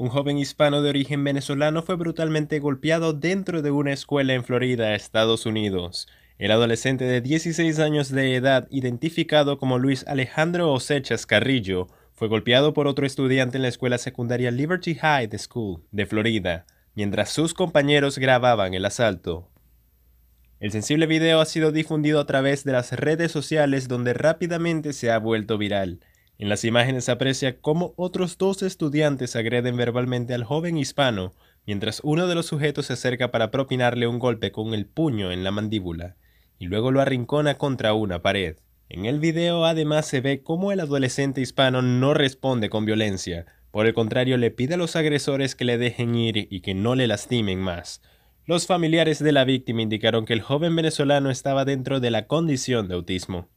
Un joven hispano de origen venezolano fue brutalmente golpeado dentro de una escuela en Florida, Estados Unidos. El adolescente de 16 años de edad, identificado como Luis Alejandro Osechas Carrillo, fue golpeado por otro estudiante en la escuela secundaria Liberty High School de Florida, mientras sus compañeros grababan el asalto. El sensible video ha sido difundido a través de las redes sociales donde rápidamente se ha vuelto viral. En las imágenes se aprecia cómo otros dos estudiantes agreden verbalmente al joven hispano, mientras uno de los sujetos se acerca para propinarle un golpe con el puño en la mandíbula, y luego lo arrincona contra una pared. En el video además se ve cómo el adolescente hispano no responde con violencia, por el contrario le pide a los agresores que le dejen ir y que no le lastimen más. Los familiares de la víctima indicaron que el joven venezolano estaba dentro de la condición de autismo.